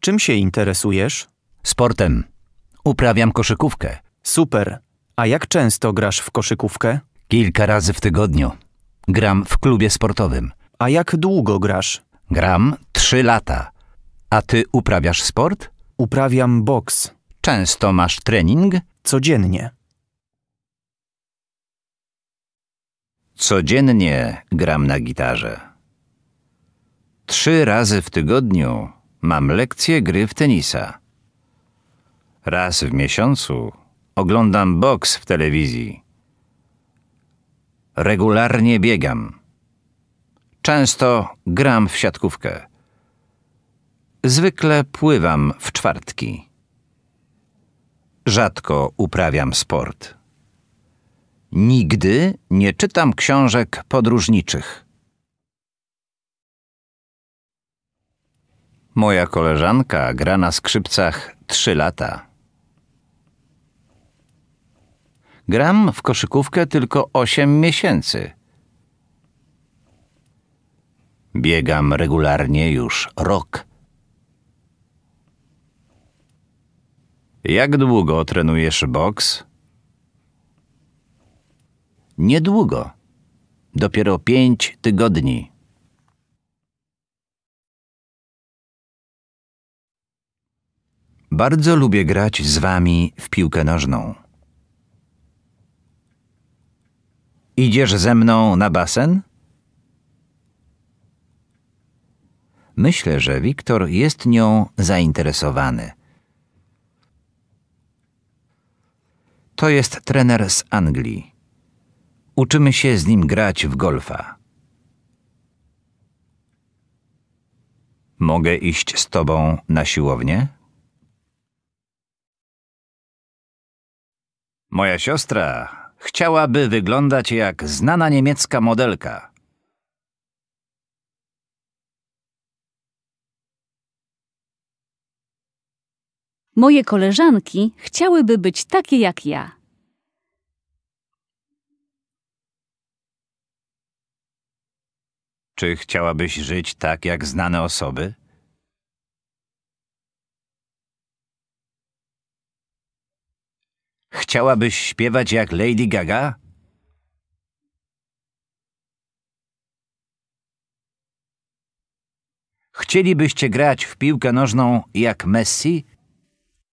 Czym się interesujesz? Sportem. Uprawiam koszykówkę. Super. A jak często grasz w koszykówkę? Kilka razy w tygodniu. Gram w klubie sportowym. A jak długo grasz? Gram trzy lata. A ty uprawiasz sport? Uprawiam boks. Często masz trening? Codziennie. Codziennie gram na gitarze. Trzy razy w tygodniu mam lekcję gry w tenisa. Raz w miesiącu oglądam boks w telewizji. Regularnie biegam. Często gram w siatkówkę. Zwykle pływam w czwartki. Rzadko uprawiam sport. Nigdy nie czytam książek podróżniczych. Moja koleżanka gra na skrzypcach trzy lata. Gram w koszykówkę tylko osiem miesięcy. Biegam regularnie już rok. Jak długo trenujesz boks? Niedługo. Dopiero pięć tygodni. Bardzo lubię grać z wami w piłkę nożną. Idziesz ze mną na basen? Myślę, że Wiktor jest nią zainteresowany. To jest trener z Anglii. Uczymy się z nim grać w golfa. Mogę iść z tobą na siłownię? Moja siostra chciałaby wyglądać jak znana niemiecka modelka. Moje koleżanki chciałyby być takie jak ja. Czy chciałabyś żyć tak jak znane osoby? Chciałabyś śpiewać jak Lady Gaga? Chcielibyście grać w piłkę nożną jak Messi?